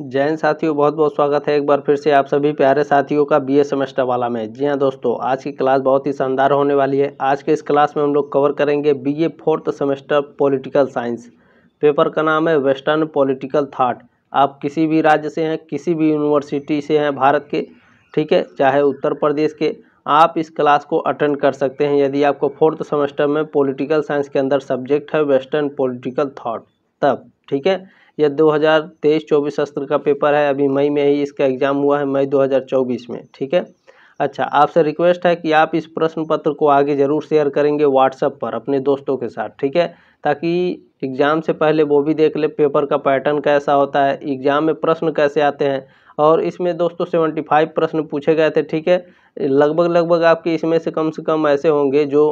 जैन साथियों बहुत बहुत स्वागत है एक बार फिर से आप सभी प्यारे साथियों का बीए सेमेस्टर वाला में जी हाँ दोस्तों आज की क्लास बहुत ही शानदार होने वाली है आज के इस क्लास में हम लोग कवर करेंगे BA fourth semester political science paper का नाम है वेस्टर्न पॉलिटिकल थाट आप किसी भी राज्य से हैं किसी भी यूनिवर्सिटी से हैं भारत के ठीक है चाहे उत्तर प्रदेश के आप इस क्लास को अटेंड कर सकते हैं यदि आपको फोर्थ सेमेस्टर में पॉलिटिकल साइंस के अंदर सब्जेक्ट है वेस्टर्न पॉलिटिकल थाट तब ठीक है यह 2023-24 शस्त्र का पेपर है अभी मई में ही इसका एग्ज़ाम हुआ है मई 2024 में ठीक है अच्छा आपसे रिक्वेस्ट है कि आप इस प्रश्न पत्र को आगे ज़रूर शेयर करेंगे व्हाट्सएप पर अपने दोस्तों के साथ ठीक है ताकि एग्ज़ाम से पहले वो भी देख ले पेपर का पैटर्न कैसा होता है एग्ज़ाम में प्रश्न कैसे आते हैं और इसमें दोस्तों सेवेंटी फाइव प्रश्न पूछे गए थे ठीक है लगभग लगभग आपके इसमें से कम से कम ऐसे होंगे जो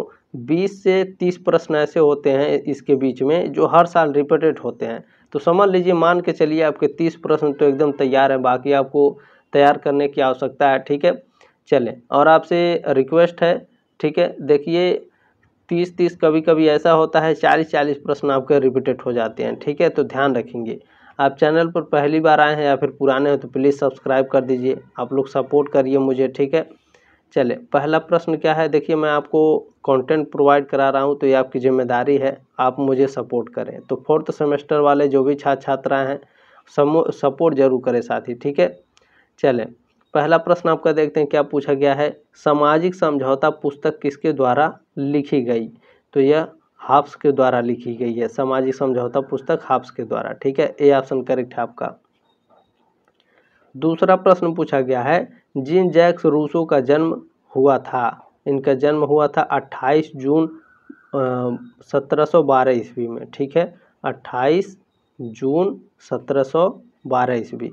बीस से तीस प्रश्न ऐसे होते हैं इसके बीच में जो हर साल रिपीटेड होते हैं तो समझ लीजिए मान के चलिए आपके तीस प्रश्न तो एकदम तैयार है बाकी आपको तैयार करने की आवश्यकता है ठीक है चलें और आपसे रिक्वेस्ट है ठीक है देखिए तीस तीस कभी कभी ऐसा होता है चालीस चालीस प्रश्न आपके रिपीटेड हो जाते हैं ठीक है तो ध्यान रखेंगे आप चैनल पर पहली बार आए हैं या फिर पुराने हैं तो प्लीज़ सब्सक्राइब कर दीजिए आप लोग सपोर्ट करिए मुझे ठीक है चले पहला प्रश्न क्या है देखिए मैं आपको कंटेंट प्रोवाइड करा रहा हूँ तो ये आपकी जिम्मेदारी है आप मुझे सपोर्ट करें तो फोर्थ सेमेस्टर वाले जो भी छात्र छात्राएँ हैं समो सपोर्ट जरूर करें साथी ठीक है चले पहला प्रश्न आपका देखते हैं क्या पूछा गया है सामाजिक समझौता पुस्तक किसके द्वारा लिखी गई तो यह हाफ्स के द्वारा लिखी गई है सामाजिक समझौता पुस्तक हाफ्स के द्वारा ठीक है ए ऑप्शन करेक्ट है आपका दूसरा प्रश्न पूछा गया है जीन जैक्स रूसो का जन्म हुआ था इनका जन्म हुआ था 28 जून सत्रह सौ बारह ईस्वी में ठीक है 28 जून सत्रह सौ बारह ईस्वी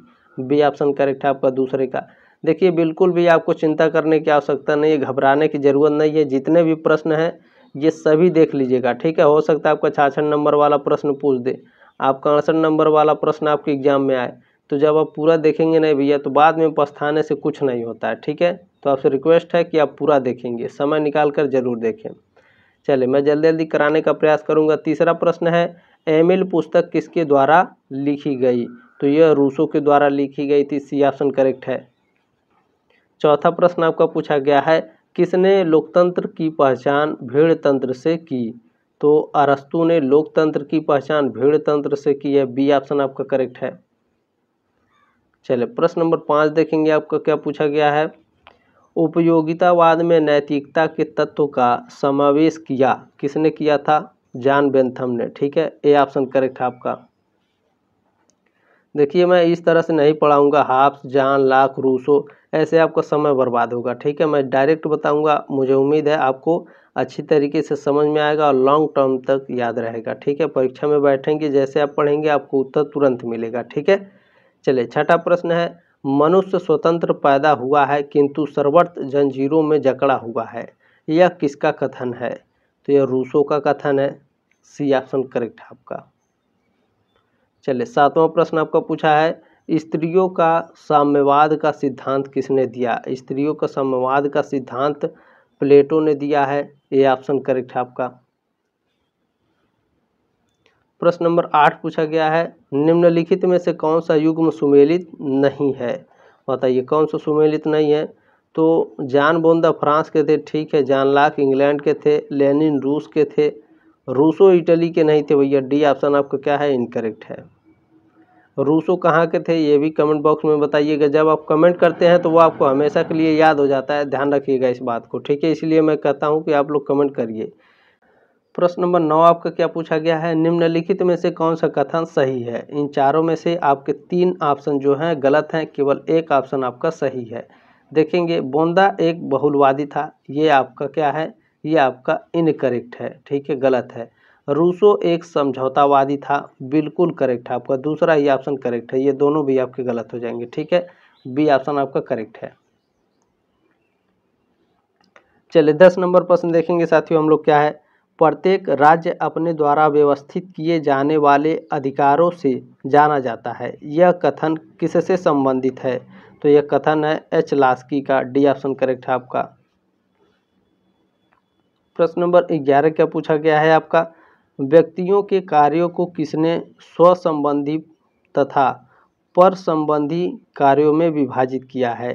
बी ऑप्शन करेक्ट है आपका दूसरे का देखिए बिल्कुल भी आपको चिंता करने की आवश्यकता नहीं है घबराने की ज़रूरत नहीं है जितने भी प्रश्न हैं ये सभी देख लीजिएगा ठीक है हो सकता है आपका छाछठ नंबर वाला प्रश्न पूछ दे आपका अड़सठ नंबर वाला प्रश्न आपके एग्जाम में आए तो जब आप पूरा देखेंगे नहीं भैया तो बाद में पछताने से कुछ नहीं होता है ठीक है तो आपसे रिक्वेस्ट है कि आप पूरा देखेंगे समय निकाल कर ज़रूर देखें चलिए मैं जल्दी जल्दी कराने का प्रयास करूँगा तीसरा प्रश्न है एमिल पुस्तक किसके द्वारा लिखी गई तो यह रूसों के द्वारा लिखी गई थी सी ऑप्शन करेक्ट है चौथा प्रश्न आपका पूछा गया है किसने लोकतंत्र की पहचान भीड़ तंत्र से की तो अरस्तु ने लोकतंत्र की पहचान भीड़ तंत्र से की है बी ऑप्शन आपका करेक्ट है चले प्रश्न नंबर पाँच देखेंगे आपका क्या पूछा गया है उपयोगितावाद में नैतिकता के तत्व का समावेश किया किसने किया था जान बेंथम ने ठीक है ए ऑप्शन करेक्ट है आपका देखिए मैं इस तरह से नहीं पढ़ाऊँगा हाफ्स जान लाख रूसो ऐसे आपका समय बर्बाद होगा ठीक है मैं डायरेक्ट बताऊँगा मुझे उम्मीद है आपको अच्छी तरीके से समझ में आएगा और लॉन्ग टर्म तक याद रहेगा ठीक है परीक्षा में बैठेंगे जैसे आप पढ़ेंगे आपको उत्तर तुरंत मिलेगा ठीक है चलिए छठा प्रश्न है मनुष्य स्वतंत्र पैदा हुआ है किंतु सर्वत्र जंजीरों में जकड़ा हुआ है यह किसका कथन है तो यह रूसो का कथन है सी ऑप्शन करेक्ट है आपका चलिए सातवां प्रश्न आपका पूछा है स्त्रियों का साम्यवाद का सिद्धांत किसने दिया स्त्रियों का साम्यवाद का सिद्धांत प्लेटो ने दिया है ये ऑप्शन करेक्ट है आपका प्रश्न नंबर आठ पूछा गया है निम्नलिखित में से कौन सा युग्म सुमेलित नहीं है बताइए कौन सा सुमेलित नहीं है तो जान बोंदा फ्रांस के थे ठीक है जान लाख इंग्लैंड के थे लेनिन रूस के थे रूसो इटली के नहीं थे भैया डी ऑप्शन आपका क्या है इनकरेक्ट है रूसो कहाँ के थे ये भी कमेंट बॉक्स में बताइएगा जब आप कमेंट करते हैं तो वो आपको हमेशा के लिए याद हो जाता है ध्यान रखिएगा इस बात को ठीक है इसलिए मैं कहता हूँ कि आप लोग कमेंट करिए प्रश्न नंबर नौ आपका क्या पूछा गया है निम्नलिखित में से कौन सा कथन सही है इन चारों में से आपके तीन ऑप्शन जो हैं गलत हैं केवल एक ऑप्शन आपका सही है देखेंगे बोंदा एक बहुलवादी था ये आपका क्या है ये आपका इनकरेक्ट है ठीक है गलत है रूसो एक समझौतावादी था बिल्कुल करेक्ट है आपका दूसरा ये ऑप्शन करेक्ट है ये दोनों भी आपके गलत हो जाएंगे ठीक है बी ऑप्शन आपका करेक्ट है चलिए दस नंबर प्रश्न देखेंगे साथियों हम लोग क्या है प्रत्येक राज्य अपने द्वारा व्यवस्थित किए जाने वाले अधिकारों से जाना जाता है यह कथन किससे संबंधित है तो यह कथन है एच लास्की का डी ऑप्शन करेक्ट है आपका प्रश्न नंबर ग्यारह क्या पूछा गया है आपका व्यक्तियों के कार्यों को किसने स्व संबंधी तथा पर संबंधी कार्यों में विभाजित किया है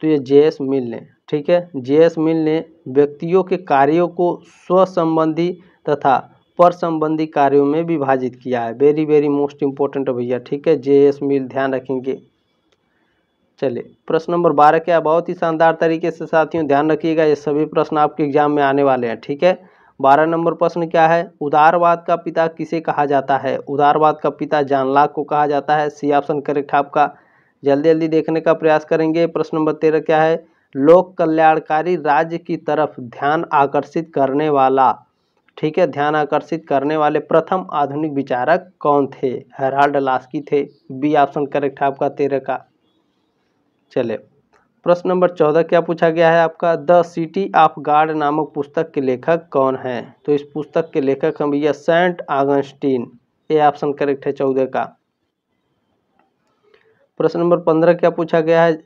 तो ये जे एस मिल ने ठीक है जे एस मिल ने व्यक्तियों के कार्यों को स्व संबंधी तथा पर संबंधी कार्यों में विभाजित किया है वेरी वेरी मोस्ट इंपॉर्टेंट भैया ठीक है जे एस मिल ध्यान रखेंगे चलिए प्रश्न नंबर बारह क्या बहुत ही शानदार तरीके से साथियों ध्यान रखिएगा ये सभी प्रश्न आपके एग्जाम में आने वाले हैं ठीक है बारह नंबर प्रश्न क्या है उदारवाद का पिता किसे कहा जाता है उदारवाद का पिता जानलाक को कहा जाता है सी ऑप्शन करेक्ट आपका जल्दी जल्दी देखने का प्रयास करेंगे प्रश्न नंबर तेरह क्या है लोक कल्याणकारी राज्य की तरफ ध्यान आकर्षित करने वाला ठीक है ध्यान आकर्षित करने वाले प्रथम आधुनिक विचारक कौन थे हेराल्ड लास्की थे बी ऑप्शन करेक्ट है आपका तेरह का चले प्रश्न नंबर चौदह क्या पूछा गया है आपका द सिटी ऑफ गार्ड नामक पुस्तक के लेखक कौन है तो इस पुस्तक के लेखक हम भैया saint Augustine A option correct है चौदह का प्रश्न नंबर पंद्रह क्या पूछा गया है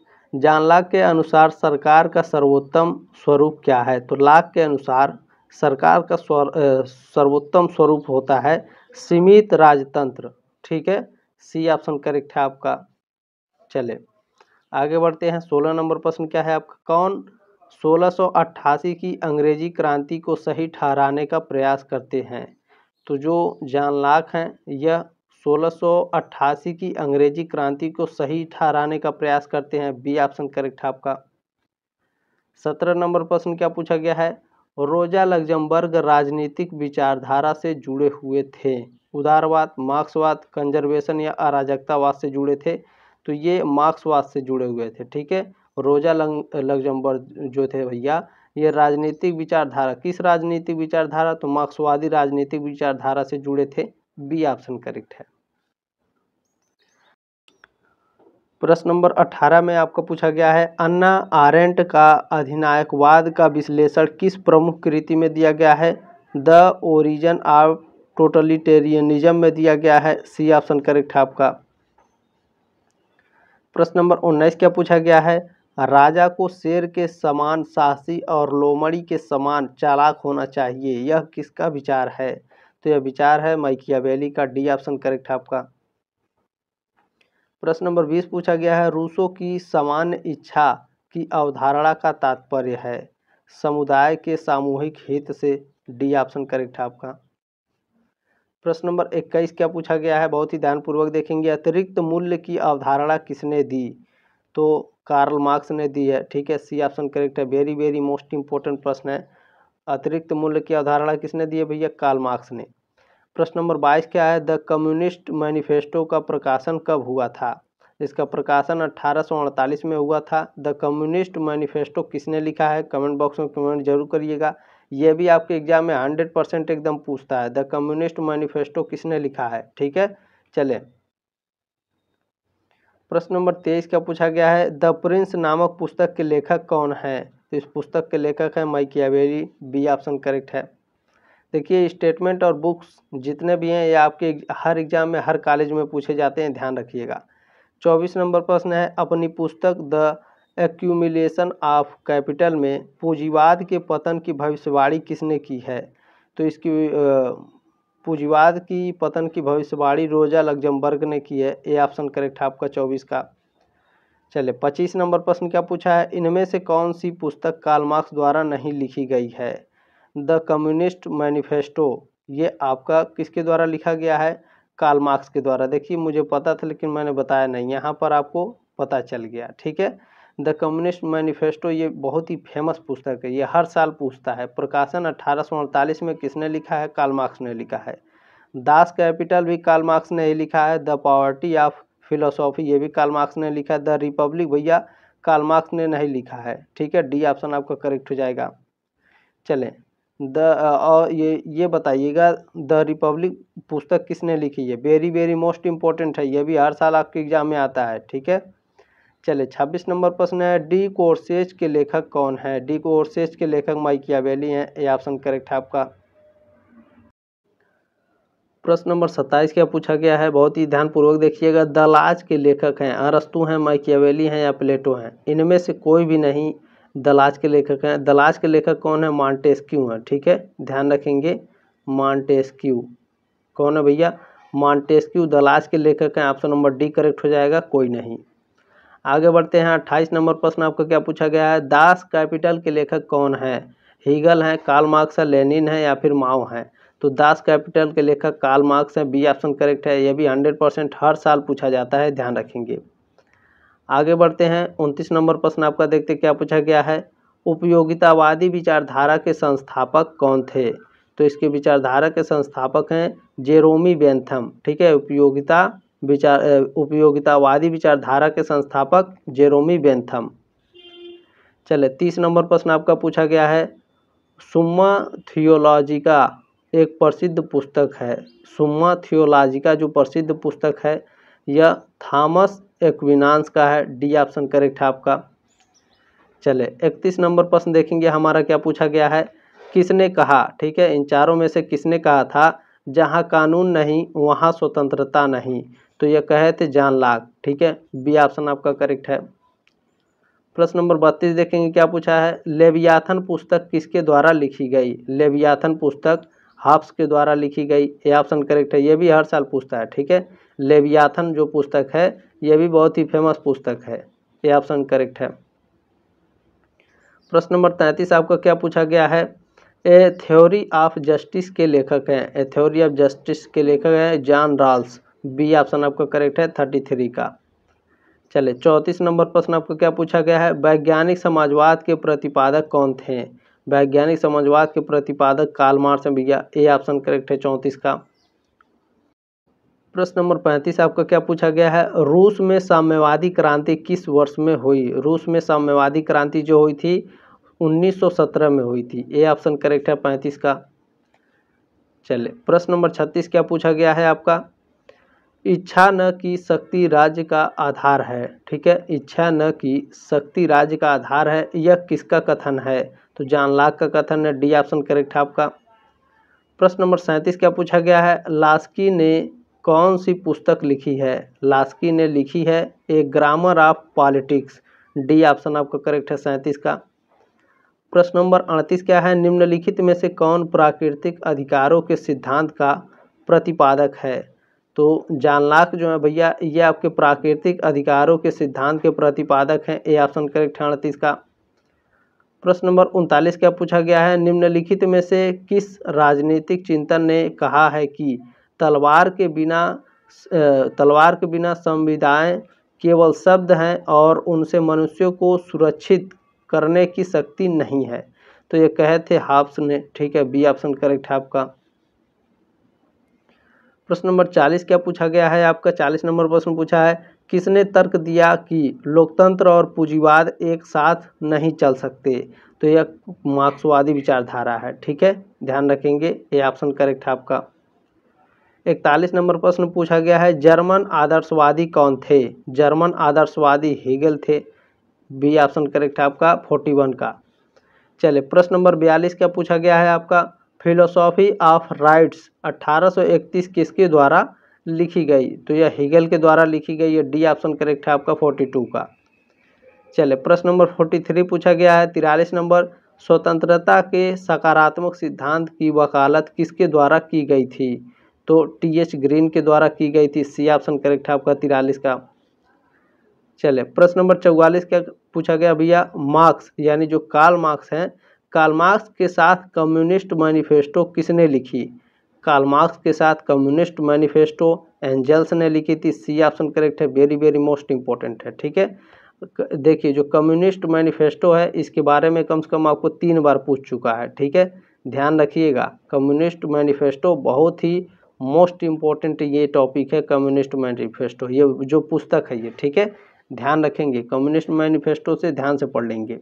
जानला के अनुसार सरकार का सर्वोत्तम स्वरूप क्या है तो लाख के अनुसार सरकार का सर्वोत्तम स्वरूप होता है सीमित राजतंत्र ठीक है सी ऑप्शन करेक्ट है आपका चले आगे बढ़ते हैं सोलह नंबर प्रश्न क्या है आपका कौन सोलह सो की अंग्रेजी क्रांति को सही ठहराने का प्रयास करते हैं तो जो जानलाक हैं यह 1688 की अंग्रेजी क्रांति को सही ठहराने का प्रयास करते हैं बी ऑप्शन करेक्ट है आपका सत्रह नंबर प्रश्न क्या पूछा गया है रोजा लग्जमबर्ग राजनीतिक विचारधारा से जुड़े हुए थे उदारवाद मार्क्सवाद कंजर्वेशन या अराजकतावाद से जुड़े थे तो ये मार्क्सवाद से जुड़े हुए थे ठीक है रोजा लग्जमबर्ग जो थे भैया ये राजनीतिक विचारधारा किस राजनीतिक विचारधारा तो मार्क्सवादी राजनीतिक विचारधारा से जुड़े थे बी ऑप्शन करेक्ट है प्रश्न नंबर 18 में आपका पूछा गया है अन्ना आरेंट का अधिनायकवाद का विश्लेषण किस प्रमुख कृति में दिया गया है द ओरिजन ऑफ टोटलिटेरियनिज्म में दिया गया है सी ऑप्शन करेक्ट है आपका प्रश्न नंबर 19 क्या पूछा गया है राजा को शेर के समान साहसी और लोमड़ी के समान चालाक होना चाहिए यह किसका विचार है तो यह विचार है माइकिया वैली का डी ऑप्शन करेक्ट है आपका प्रश्न नंबर बीस पूछा गया है रूसों की सामान्य इच्छा की अवधारणा का तात्पर्य है समुदाय के सामूहिक हित से डी ऑप्शन करेक्ट है आपका प्रश्न नंबर इक्कीस क्या पूछा गया है बहुत ही ध्यानपूर्वक देखेंगे अतिरिक्त मूल्य की अवधारणा किसने दी तो कार्ल मार्क्स ने दी है ठीक है सी ऑप्शन करेक्ट है वेरी वेरी मोस्ट इंपॉर्टेंट प्रश्न है अतिरिक्त मूल्य की अवधारणा किसने दी है भैया कार्ल मार्क्स ने प्रश्न नंबर बाईस क्या है द कम्युनिस्ट मैनिफेस्टो का प्रकाशन कब हुआ था इसका प्रकाशन अट्ठारह में हुआ था द कम्युनिस्ट मैनिफेस्टो किसने लिखा है कमेंट बॉक्स में कमेंट जरूर करिएगा यह भी आपके एग्जाम में हंड्रेड परसेंट एकदम पूछता है द कम्युनिस्ट मैनिफेस्टो किसने लिखा है ठीक है चले प्रश्न नंबर तेईस का पूछा गया है द प्रिंस नामक पुस्तक के लेखक कौन है तो इस पुस्तक के लेखक हैं माइकियावेली बी ऑप्शन करेक्ट है देखिए स्टेटमेंट और बुक्स जितने भी हैं ये आपके हर एग्ज़ाम में हर कॉलेज में पूछे जाते हैं ध्यान रखिएगा चौबीस नंबर प्रश्न है अपनी पुस्तक द एक्यूमिलेशन ऑफ कैपिटल में पूंजीवाद के पतन की भविष्यवाणी किसने की है तो इसकी पूंजीवाद की पतन की भविष्यवाणी रोजा लग्जमबर्ग ने की है ए ऑप्शन करेक्ट है आपका चौबीस का चले पच्चीस नंबर प्रश्न क्या पूछा है इनमें से कौन सी पुस्तक कार्ल मार्क्स द्वारा नहीं लिखी गई है द कम्युनिस्ट मैनिफेस्टो ये आपका किसके द्वारा लिखा गया है कार्ल मार्क्स के द्वारा देखिए मुझे पता था लेकिन मैंने बताया नहीं यहाँ पर आपको पता चल गया ठीक है द कम्युनिस्ट मैनिफेस्टो ये बहुत ही फेमस पुस्तक है ये हर साल पूछता है प्रकाशन अड़तालीस में किसने लिखा है कार्ल मार्क्स ने लिखा है दास कैपिटल भी कार्ल मार्क्स ने ही लिखा है द पावर्टी ऑफ फिलोसॉफी ये भी काल मार्क्स ने लिखा है द रिपब्लिक भैया काल मार्क्स ने नहीं लिखा है ठीक है डी ऑप्शन आपका करेक्ट हो जाएगा चलें द और ये ये बताइएगा द रिपब्लिक पुस्तक किसने लिखी है वेरी वेरी मोस्ट इंपॉर्टेंट है ये भी हर साल आपके एग्जाम में आता है ठीक है चले छब्बीस नंबर प्रश्न है डी कोर्सेज के लेखक कौन है डी कोर्सेज के लेखक माइकिया वेली हैं ये ऑप्शन करेक्ट है आपका प्रश्न नंबर सत्ताईस क्या पूछा गया है बहुत ही ध्यानपूर्वक देखिएगा दलाज के लेखक हैं अरस्तु हैं माइकियावेली हैं या प्लेटो हैं इनमें से कोई भी नहीं दलाज के लेखक हैं दलाज के लेखक कौन है क्यू हैं ठीक है ध्यान रखेंगे मांटेस्क्यू कौन है भैया मॉन्टेस्क्यू दलाज के लेखक हैं ऑप्शन नंबर डी करेक्ट हो जाएगा कोई नहीं आगे बढ़ते हैं अट्ठाईस नंबर प्रश्न आपका क्या पूछा गया है दास कैपिटल के लेखक कौन है हीगल हैं काल मार्क्स है लेनिन है या फिर माओ हैं तो दास कैपिटल के लेखक कार्ल मार्क्स हैं बी ऑप्शन करेक्ट है यह भी हंड्रेड परसेंट हर साल पूछा जाता है ध्यान रखेंगे आगे बढ़ते हैं उनतीस नंबर प्रश्न आपका देखते क्या पूछा गया है उपयोगितावादी विचारधारा के संस्थापक कौन थे तो इसके विचारधारा के संस्थापक हैं जेरोमी बेंथम ठीक है उपयोगिता विचार उपयोगितावादी विचारधारा के संस्थापक जेरोमी बेंथम चले तीस नंबर प्रश्न आपका पूछा गया है सुम्मा थियोलॉजी का एक प्रसिद्ध पुस्तक है सुम्मा थियोलॉजिका जो प्रसिद्ध पुस्तक है यह थॉमस एक्विनांस का है डी ऑप्शन करेक्ट है आपका चले इकतीस नंबर प्रश्न देखेंगे हमारा क्या पूछा गया है किसने कहा ठीक है इन चारों में से किसने कहा था जहाँ कानून नहीं वहाँ स्वतंत्रता नहीं तो यह कहे थे जान लाग ठीक है बी ऑप्शन आपका करेक्ट है प्रश्न नंबर बत्तीस देखेंगे क्या पूछा है लेवियाथन पुस्तक किसके द्वारा लिखी गई लेवियाथन पुस्तक हाफ्स के द्वारा लिखी गई ये ऑप्शन करेक्ट है ये भी हर साल पूछता है ठीक है लेवियाथन जो पुस्तक है ये भी बहुत ही फेमस पुस्तक है ये ऑप्शन करेक्ट है प्रश्न नंबर तैंतीस आपका क्या पूछा गया है ए थ्योरी ऑफ जस्टिस के लेखक हैं ए थ्योरी ऑफ जस्टिस के लेखक हैं जॉन रॉल्स बी ऑप्शन आपका करेक्ट है थर्टी थ्री का चले चौंतीस नंबर प्रश्न आपको क्या पूछा गया है वैज्ञानिक समाजवाद के प्रतिपादक कौन थे वैज्ञानिक समाजवाद के प्रतिपादक काल मार्क्स हैं भैया ए ऑप्शन करेक्ट है चौंतीस का प्रश्न नंबर पैंतीस आपका क्या पूछा गया है रूस में साम्यवादी क्रांति किस वर्ष में हुई रूस में साम्यवादी क्रांति जो हुई थी 1917 में हुई थी ए ऑप्शन करेक्ट है पैंतीस का चले प्रश्न नंबर छत्तीस क्या पूछा गया है आपका इच्छा न की शक्ति राज्य का आधार है ठीक है इच्छा न की शक्ति राज्य का आधार है यह किसका कथन है तो जान लाख का कथन है डी ऑप्शन करेक्ट है आपका प्रश्न नंबर सैंतीस क्या पूछा गया है लास्की ने कौन सी पुस्तक लिखी है लास्की ने लिखी है A grammar of politics D option आपका करेक्ट है सैंतीस का प्रश्न नंबर अड़तीस क्या है निम्नलिखित में से कौन प्राकृतिक अधिकारों के सिद्धांत का प्रतिपादक है तो जानलाक जो है भैया ये आपके प्राकृतिक अधिकारों के सिद्धांत के प्रतिपादक हैं ए ऑप्शन करेक्ट है अड़तीस का प्रश्न नंबर उनतालीस क्या पूछा गया है निम्नलिखित में से किस राजनीतिक चिंतन ने कहा है कि तलवार के बिना तलवार के बिना संविधाएँ केवल शब्द हैं और उनसे मनुष्यों को सुरक्षित करने की शक्ति नहीं है तो ये कहे थे हाफ्स ने ठीक है बी ऑप्शन करेक्ट है आपका प्रश्न नंबर चालीस क्या पूछा गया है आपका चालीस नंबर प्रश्न पूछा है किसने तर्क दिया कि लोकतंत्र और पूंजीवाद एक साथ नहीं चल सकते तो यह मार्क्सवादी विचारधारा है ठीक है ध्यान रखेंगे ये ऑप्शन करेक्ट है आपका इकतालीस नंबर प्रश्न पूछा गया है जर्मन आदर्शवादी कौन थे जर्मन आदर्शवादी हीगल थे बी ऑप्शन करेक्ट है आपका फोर्टी वन का चलिए प्रश्न नंबर बयालीस क्या पूछा गया है आपका फिलोसॉफी ऑफ राइट्स 1831 किसके द्वारा लिखी गई तो यह हीगल के द्वारा लिखी गई है डी ऑप्शन करेक्ट है आपका 42 का चले प्रश्न नंबर 43 पूछा गया है तिरालीस नंबर स्वतंत्रता के सकारात्मक सिद्धांत की वकालत किसके द्वारा की गई थी तो टी एच ग्रीन के द्वारा की गई थी सी ऑप्शन करेक्ट है आपका तिरालीस का चले प्रश्न नंबर चौवालीस क्या पूछा गया भैया मार्क्स यानी जो काल मार्क्स हैं कालमार्क्स के साथ कम्युनिस्ट मैनिफेस्टो किसने लिखी कालमार्क्स के साथ कम्युनिस्ट मैनिफेस्टो एंजल्स ने लिखी थी सी ऑप्शन करेक्ट है वेरी वेरी मोस्ट इंपॉर्टेंट है ठीक है देखिए जो कम्युनिस्ट मैनिफेस्टो है इसके बारे में कम से कम आपको तीन बार पूछ चुका है ठीक है ध्यान रखिएगा कम्युनिस्ट मैनिफेस्टो बहुत ही मोस्ट इम्पॉर्टेंट ये टॉपिक है कम्युनिस्ट मैनिफेस्टो ये जो पुस्तक है ये ठीक है ध्यान रखेंगे कम्युनिस्ट मैनिफेस्टो से ध्यान से पढ़ लेंगे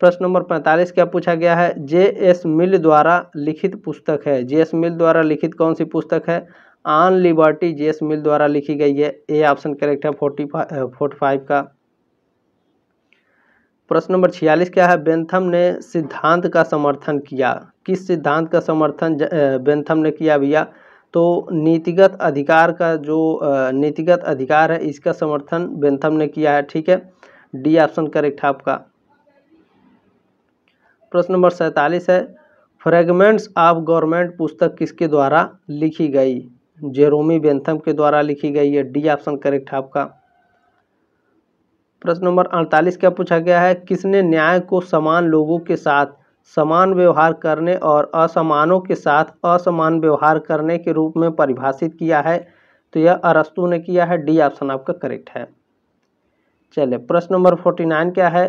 प्रश्न नंबर पैंतालीस क्या पूछा गया है जे एस मिल द्वारा लिखित पुस्तक है जे एस मिल द्वारा लिखित कौन सी पुस्तक है आन लिबर्टी जे एस मिल द्वारा लिखी गई है ए ऑप्शन करेक्ट है फोर्टी फोर्टी फाइव का प्रश्न नंबर छियालीस क्या है बेंथम ने सिद्धांत का समर्थन किया किस सिद्धांत का समर्थन बेंथम ने किया भैया तो नीतिगत अधिकार का जो नीतिगत अधिकार है इसका समर्थन बेंथम ने किया है ठीक है डी ऑप्शन करेक्ट है आपका प्रश्न नंबर सैंतालीस है फ्रेगमेंट्स ऑफ गवर्नमेंट पुस्तक किसके द्वारा लिखी गई जेरोमी बेंथम के द्वारा लिखी गई है डी ऑप्शन करेक्ट है आपका प्रश्न नंबर अड़तालीस क्या पूछा गया है किसने न्याय को समान लोगों के साथ समान व्यवहार करने और असमानों के साथ असमान व्यवहार करने के रूप में परिभाषित किया है तो यह अरस्तु ने किया है डी ऑप्शन आपका करेक्ट है चलिए प्रश्न नंबर फोर्टी नाइन क्या है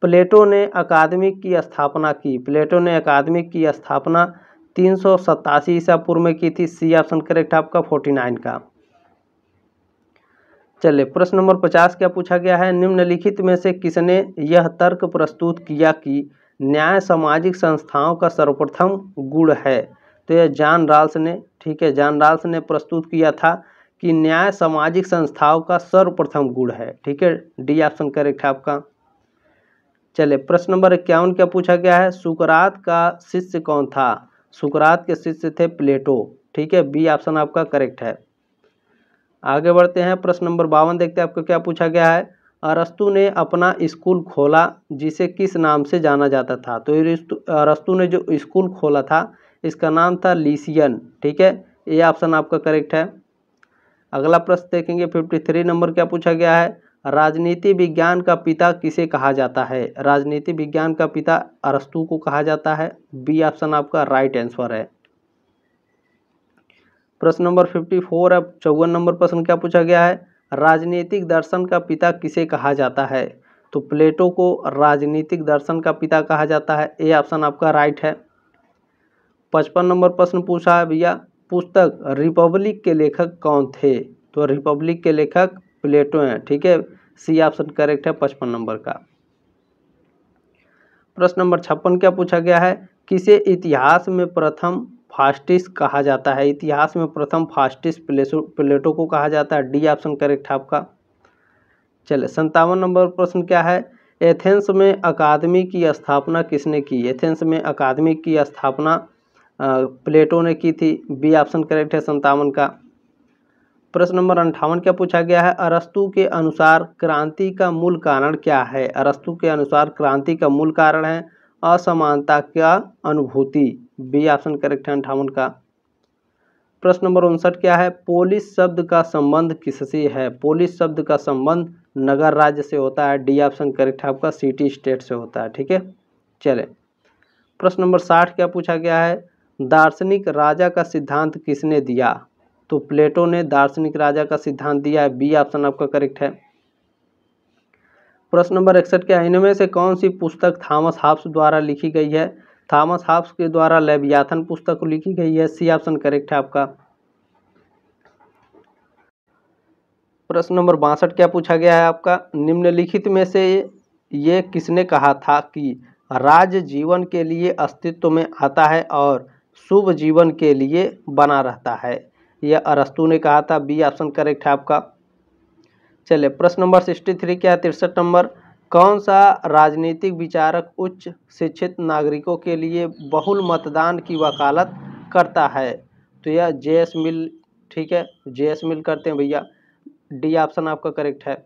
प्लेटो ने अकादमी की स्थापना की प्लेटो ने अकादमी की स्थापना तीन सौ सत्तासी ईसा पूर्व में की थी सी ऑप्शन करेक्ट आपका फोर्टी नाइन का चलिए प्रश्न नंबर पचास क्या पूछा गया है निम्नलिखित में से किसने यह तर्क प्रस्तुत किया कि न्याय सामाजिक संस्थाओं का सर्वप्रथम गुण है तो यह जान राल्स ने ठीक है जान राल्स ने प्रस्तुत किया था कि न्याय सामाजिक संस्थाओं का सर्वप्रथम गुण है ठीक है डी ऑप्शन करेक्ट है आपका चले प्रश्न नंबर इक्यावन क्या पूछा गया है सुकरात का शिष्य कौन था सुकरात के शिष्य थे प्लेटो ठीक है बी ऑप्शन आपका करेक्ट है आगे बढ़ते हैं प्रश्न नंबर बावन देखते हैं आपको क्या पूछा गया है अरस्तु ने अपना स्कूल खोला जिसे किस नाम से जाना जाता था तो अरस्तु ने जो स्कूल खोला था इसका नाम था लीसियन ठीक है ये ऑप्शन आपका करेक्ट है अगला प्रश्न देखेंगे फिफ्टी थ्री नंबर क्या पूछा गया है राजनीति विज्ञान का पिता किसे कहा जाता है राजनीति विज्ञान का पिता अरस्तु को कहा जाता है बी ऑप्शन आपका राइट आंसर है प्रश्न नंबर फिफ्टी फोर अब चौवन नंबर प्रश्न क्या पूछा गया है राजनीतिक दर्शन का पिता किसे कहा जाता है तो प्लेटो को राजनीतिक दर्शन का पिता कहा जाता है ए ऑप्शन आपका राइट है पचपन नंबर प्रश्न पूछा है भैया पुस्तक रिपब्लिक के लेखक कौन थे तो रिपब्लिक के लेखक प्लेटो हैं ठीक है सी ऑप्शन करेक्ट है पचपन नंबर का प्रश्न नंबर छप्पन क्या पूछा गया है किसे इतिहास में प्रथम फास्टिस कहा जाता है इतिहास में प्रथम फास्टिस प्लेटो को कहा जाता है डी ऑप्शन करेक्ट है आपका चले संतावन नंबर प्रश्न क्या है एथेंस में अकादमी की स्थापना किसने की एथेंस में अकादमी की स्थापना प्लेटो ने की थी बी ऑप्शन करेक्ट है संतावन का प्रश्न नंबर अंठावन क्या पूछा गया है अरस्तु के अनुसार क्रांति का मूल कारण क्या है अरस्तु के अनुसार क्रांति का मूल कारण है असमानता का अनुभूति बी ऑप्शन करेक्ट है अंठावन का प्रश्न नंबर उनसठ क्या है पोलिस शब्द का संबंध किससे है पोलिस शब्द का संबंध नगर राज्य से होता है डी ऑप्शन करेक्ट है आपका सिटी स्टेट से होता है ठीक है चले प्रश्न नंबर साठ क्या पूछा गया है दार्शनिक राजा का सिद्धांत किसने दिया तो प्लेटो ने दार्शनिक राजा का सिद्धांत दिया है बी ऑप्शन आपका करेक्ट है प्रश्न नंबर इकसठ क्या इनमें से कौन सी पुस्तक थॉमस हाफ्स द्वारा लिखी गई है थॉमस हाफ्स के द्वारा लेबियाथन पुस्तक लिखी गई है सी ऑप्शन करेक्ट है आपका प्रश्न नंबर बासठ क्या पूछा गया है आपका निम्नलिखित में से ये किसने कहा था कि राज्य जीवन के लिए अस्तित्व में आता है और शुभ जीवन के लिए बना रहता है यह अरस्तु ने कहा था बी ऑप्शन करेक्ट है आपका चलिए प्रश्न नंबर सिक्सटी थ्री क्या है तिरसठ नंबर कौन सा राजनीतिक विचारक उच्च शिक्षित नागरिकों के लिए बहुल मतदान की वकालत करता है तो यह जे एस मिल ठीक है जे एस मिल करते हैं भैया डी ऑप्शन आपका करेक्ट है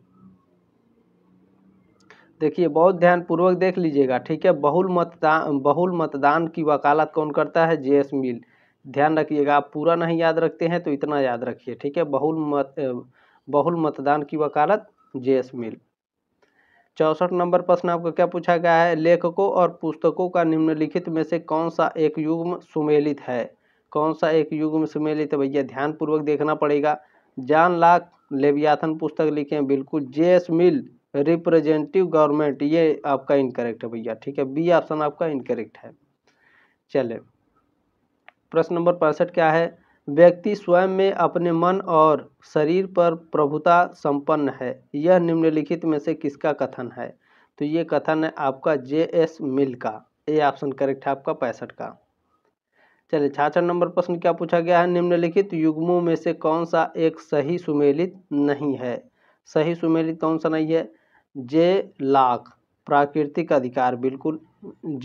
देखिए बहुत ध्यानपूर्वक देख लीजिएगा ठीक है बहुल मतदान बहुल मतदान की वकालत कौन करता है जे एस मिल ध्यान रखिएगा आप पूरा नहीं याद रखते हैं तो इतना याद रखिए ठीक है बहुल मत बहुल मतदान की वकालत जे एस मिल चौंसठ नंबर प्रश्न आपको क्या पूछा गया है लेखकों और पुस्तकों का निम्नलिखित में से कौन सा एक युग्म सुमेलित है कौन सा एक युग्म सुमेलित है भैया ध्यानपूर्वक देखना पड़ेगा जान लाख लेवियाथन पुस्तक लिखे हैं बिल्कुल J S Mill representative government ये आपका इनकरेक्ट है भैया ठीक है बी ऑप्शन आपका इनकरेक्ट है चले प्रश्न नंबर पैंसठ क्या है व्यक्ति स्वयं में अपने मन और शरीर पर प्रभुता संपन्न है यह निम्नलिखित में से किसका कथन है तो ये कथन है आपका जे एस मिल का ए ऑप्शन करेक्ट है आपका पैंसठ का चलिए छाछ नंबर प्रश्न क्या पूछा गया है निम्नलिखित युग्मों में से कौन सा एक सही सुमेलित नहीं है सही सुमेलित कौन सा नहीं है जे लाख प्राकृतिक अधिकार बिल्कुल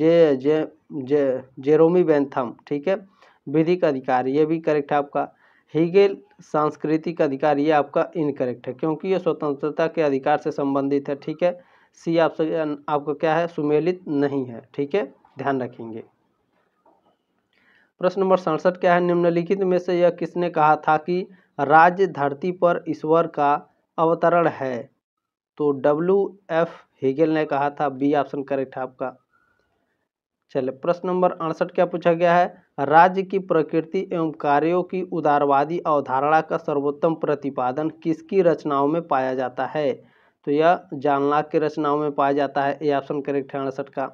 जे जे जे जेरोमी बैंथम ठीक है विधिक अधिकार ये भी करेक्ट है आपका हीगेल सांस्कृतिक अधिकार ये आपका इनकरेक्ट है क्योंकि ये स्वतंत्रता के अधिकार से संबंधित है ठीक है सी आपसे आपको क्या है सुमेलित नहीं है ठीक है ध्यान रखेंगे प्रश्न नंबर सड़सठ क्या है निम्नलिखित में से यह किसने कहा था कि राज्य धरती पर ईश्वर का अवतरण है तो डब्ल्यू एफ हीगेल ने कहा था बी ऑप्शन करेक्ट है आपका चलिए प्रश्न नंबर अड़सठ क्या पूछा गया है राज्य की प्रकृति एवं कार्यों की उदारवादी अवधारणा का सर्वोत्तम प्रतिपादन किसकी रचनाओं में पाया जाता है तो यह जानलाग की रचनाओं में पाया जाता है ये ऑप्शन करेक्ट है अड़सठ का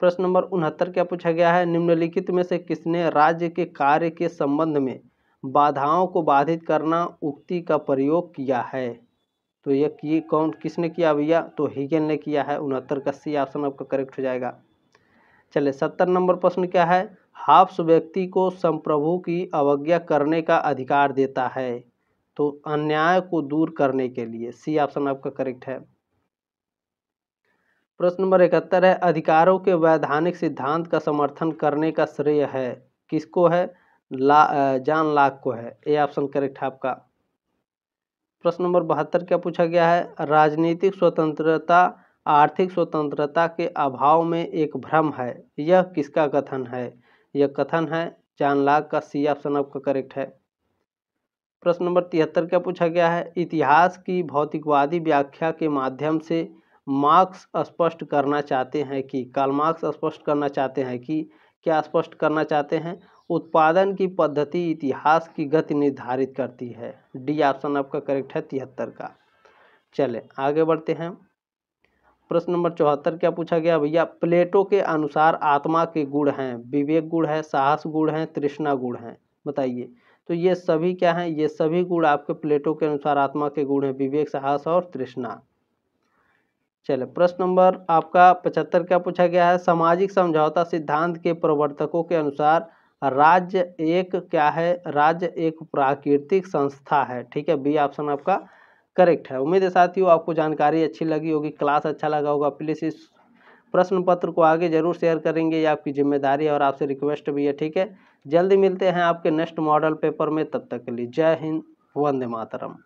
प्रश्न नंबर उनहत्तर क्या पूछा गया है निम्नलिखित में से किसने राज्य के कार्य के संबंध में बाधाओं को बाधित करना उक्ति का प्रयोग किया है तो यह किए कौन किसने किया भैया तो हीगेन ने किया है उनहत्तर का सी ऑप्शन आपका करेक्ट हो जाएगा चले सत्तर नंबर प्रश्न क्या है हाफ्स व्यक्ति को संप्रभु की अवज्ञा करने का अधिकार देता है तो अन्याय को दूर करने के लिए सी ऑप्शन आपका करेक्ट है प्रश्न नंबर इकहत्तर है अधिकारों के वैधानिक सिद्धांत का समर्थन करने का श्रेय है किसको है ला जान लाख को है ए ऑप्शन करेक्ट है आपका प्रश्न नंबर बहत्तर क्या पूछा गया है राजनीतिक स्वतंत्रता आर्थिक स्वतंत्रता के अभाव में एक भ्रम है यह किसका कथन है यह कथन है लाख का सी ऑप्शन आपका करेक्ट है प्रश्न नंबर तिहत्तर क्या पूछा गया है इतिहास की भौतिकवादी व्याख्या के माध्यम से मार्क्स स्पष्ट करना चाहते हैं कि कार्ल मार्क्स स्पष्ट करना चाहते हैं कि क्या स्पष्ट करना चाहते हैं उत्पादन की पद्धति इतिहास की गति निर्धारित करती है डी ऑप्शन आपका करेक्ट है तिहत्तर का चले आगे बढ़ते हैं प्रश्न नंबर चौहत्तर क्या पूछा गया भैया प्लेटो के अनुसार आत्मा के गुण हैं विवेक गुण है साहस गुण है तृष्णा गुण है बताइए तो ये सभी क्या हैं ये सभी गुण आपके प्लेटो के अनुसार आत्मा के गुण हैं विवेक साहस और तृष्णा चले प्रश्न नंबर आपका पचहत्तर क्या पूछा गया है सामाजिक समझौता सिद्धांत के प्रवर्तकों के अनुसार राज्य एक क्या है राज्य एक प्राकृतिक संस्था है ठीक है बी ऑप्शन आपका करेक्ट है उम्मीद है साथियों आपको जानकारी अच्छी लगी होगी क्लास अच्छा लगा होगा प्लीज़ इस प्रश्न पत्र को आगे जरूर शेयर करेंगे ये आपकी जिम्मेदारी और आपसे रिक्वेस्ट भी है ठीक है जल्दी मिलते हैं आपके नेक्स्ट मॉडल पेपर में तब तक के लिए जय हिंद वंदे मातरम